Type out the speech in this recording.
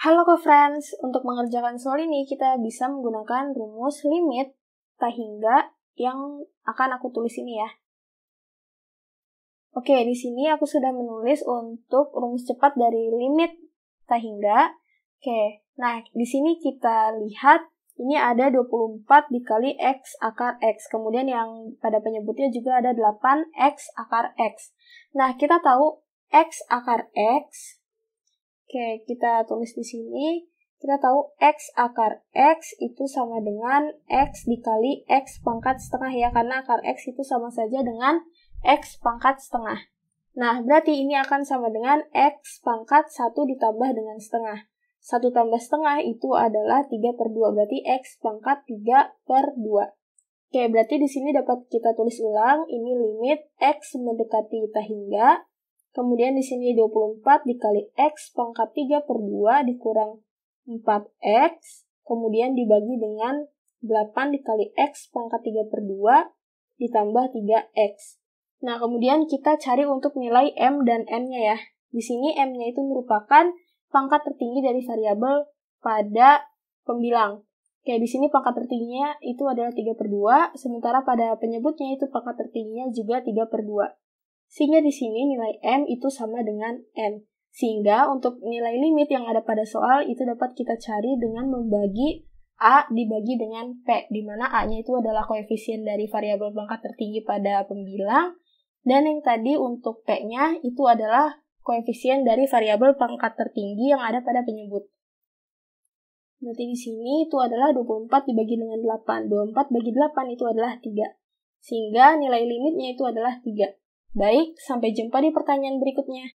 Halo ke friends untuk mengerjakan soal ini kita bisa menggunakan rumus limit tak hingga yang akan aku tulis ini ya. Oke, di sini aku sudah menulis untuk rumus cepat dari limit tak hingga. Oke, nah di sini kita lihat ini ada 24 dikali X akar X. Kemudian yang pada penyebutnya juga ada 8X akar X. Nah, kita tahu X akar X Oke, kita tulis di sini. Kita tahu X akar X itu sama dengan X dikali X pangkat setengah ya, karena akar X itu sama saja dengan X pangkat setengah. Nah, berarti ini akan sama dengan X pangkat 1 ditambah dengan setengah. 1 tambah setengah itu adalah 3 per 2, berarti X pangkat 3 per 2. Oke, berarti di sini dapat kita tulis ulang, ini limit X mendekati hingga Kemudian di sini 24 dikali X pangkat 3 per 2 dikurang 4X. Kemudian dibagi dengan 8 dikali X pangkat 3 per 2 ditambah 3X. Nah, kemudian kita cari untuk nilai M dan N-nya ya. Di sini M-nya itu merupakan pangkat tertinggi dari variabel pada pembilang. Oke, di sini pangkat tertingginya itu adalah 3 per 2, sementara pada penyebutnya itu pangkat tertingginya juga 3 per 2. Sehingga di sini nilai M itu sama dengan N. Sehingga untuk nilai limit yang ada pada soal itu dapat kita cari dengan membagi A dibagi dengan P, di mana A-nya itu adalah koefisien dari variabel pangkat tertinggi pada pembilang, dan yang tadi untuk P-nya itu adalah koefisien dari variabel pangkat tertinggi yang ada pada penyebut. Berarti di sini itu adalah 24 dibagi dengan 8. 24 bagi 8 itu adalah 3. Sehingga nilai limitnya itu adalah 3. Baik, sampai jumpa di pertanyaan berikutnya.